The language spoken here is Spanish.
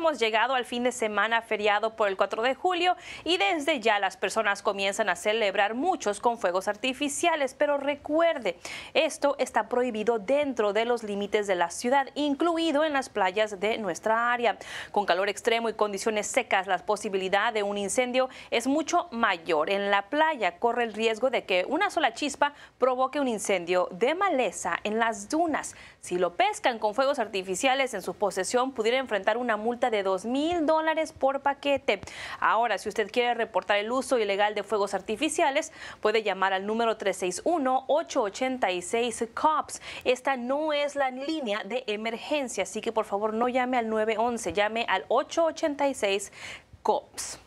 hemos llegado al fin de semana feriado por el 4 de julio y desde ya las personas comienzan a celebrar muchos con fuegos artificiales, pero recuerde, esto está prohibido dentro de los límites de la ciudad, incluido en las playas de nuestra área. Con calor extremo y condiciones secas, la posibilidad de un incendio es mucho mayor. En la playa corre el riesgo de que una sola chispa provoque un incendio de maleza en las dunas. Si lo pescan con fuegos artificiales en su posesión, pudiera enfrentar una multa de dos mil dólares por paquete. Ahora, si usted quiere reportar el uso ilegal de fuegos artificiales, puede llamar al número 361-886-COPS. Esta no es la línea de emergencia, así que por favor no llame al 911, llame al 886 COPS.